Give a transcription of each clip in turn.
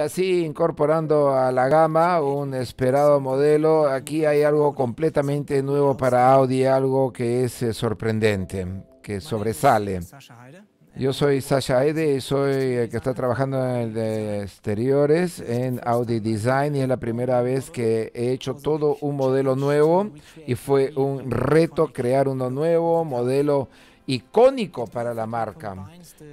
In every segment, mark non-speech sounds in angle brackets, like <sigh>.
así incorporando a la gama un esperado modelo. Aquí hay algo completamente nuevo para Audi, algo que es eh, sorprendente, que sobresale. Yo soy Sasha Heide y soy el que está trabajando en el de exteriores en Audi Design y es la primera vez que he hecho todo un modelo nuevo y fue un reto crear uno nuevo, modelo icónico para la marca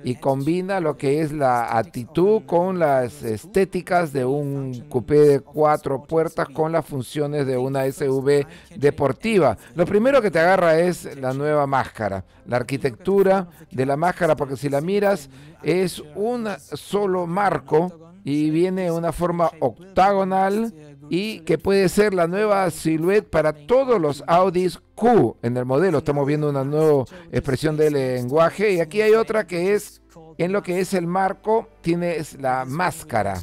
y combina lo que es la actitud con las estéticas de un coupé de cuatro puertas con las funciones de una SUV deportiva. Lo primero que te agarra es la nueva máscara, la arquitectura de la máscara, porque si la miras es un solo marco y viene una forma octagonal y que puede ser la nueva silueta para todos los Audis Q en el modelo. Estamos viendo una nueva expresión del lenguaje y aquí hay otra que es en lo que es el marco, tienes la máscara.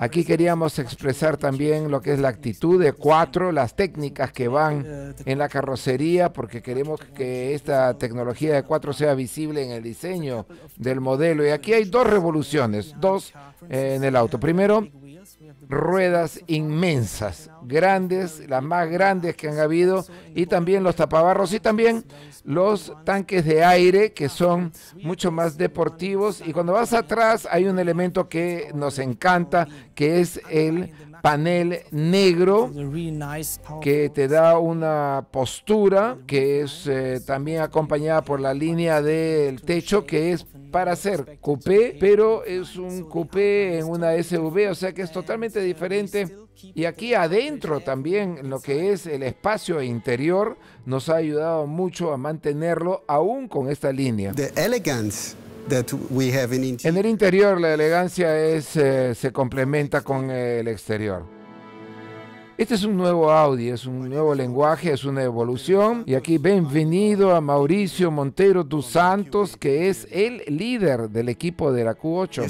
Aquí queríamos expresar también lo que es la actitud de cuatro, las técnicas que van en la carrocería, porque queremos que esta tecnología de cuatro sea visible en el diseño del modelo. Y aquí hay dos revoluciones, dos eh, en el auto. Primero, ruedas inmensas, grandes, las más grandes que han habido, y también los tapabarros y también los tanques de aire que son mucho más deportivos. Y cuando vas atrás hay un elemento que nos encanta, que es el panel negro que te da una postura que es eh, también acompañada por la línea del techo que es para hacer coupé, pero es un coupé en una SUV, o sea que es totalmente diferente. Y aquí adentro también, lo que es el espacio interior, nos ha ayudado mucho a mantenerlo aún con esta línea. en el interior la elegancia es, eh, se complementa con el exterior. Este es un nuevo Audi, es un nuevo lenguaje, es una evolución. Y aquí bienvenido a Mauricio Montero dos Santos, que es el líder del equipo de la Q8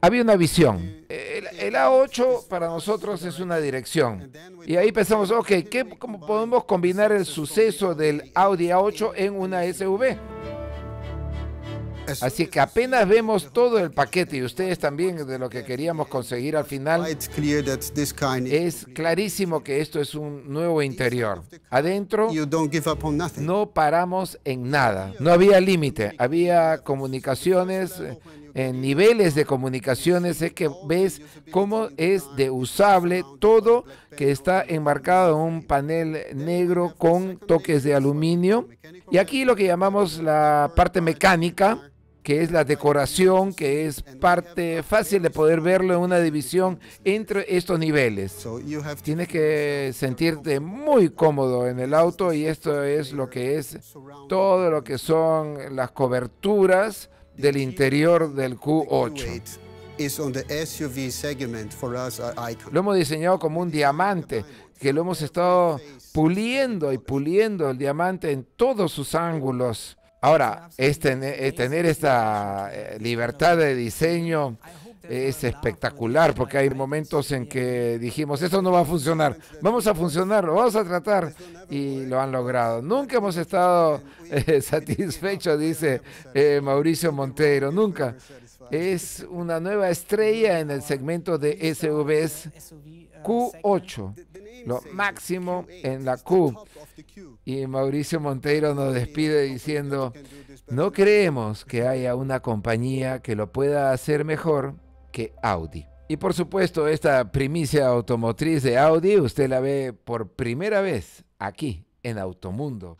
había una visión. El, A8 para nosotros es una dirección. Y ahí pensamos, ok, ¿qué, ¿cómo podemos combinar el suceso del Audi A8 en una SUV? Así que apenas vemos todo el paquete y ustedes también de lo que queríamos conseguir al final, es clarísimo que esto es un nuevo interior. Adentro no paramos en nada, no había límite, había comunicaciones, en niveles de comunicaciones es que ves cómo es de usable todo que está enmarcado en un panel negro con toques de aluminio. Y aquí lo que llamamos la parte mecánica, que es la decoración, que es parte fácil de poder verlo en una división entre estos niveles. Tienes que sentirte muy cómodo en el auto y esto es lo que es todo lo que son las coberturas del interior del Q8. Uh, lo hemos diseñado como un diamante, que lo hemos estado puliendo y puliendo el diamante en todos sus ángulos. Ahora, es tener, eh, tener esta eh, libertad de diseño es espectacular porque hay momentos en que dijimos, esto no va a funcionar, vamos a funcionar, lo vamos a tratar y lo han logrado. Nunca hemos estado eh, <laughs> satisfechos, dice eh, Mauricio Montero, nunca. Es una nueva estrella en el segmento de SUVs Q8, lo máximo en la Q. Y Mauricio Monteiro nos despide diciendo, no creemos que haya una compañía que lo pueda hacer mejor Audi. Y por supuesto, esta primicia automotriz de Audi usted la ve por primera vez aquí en Automundo.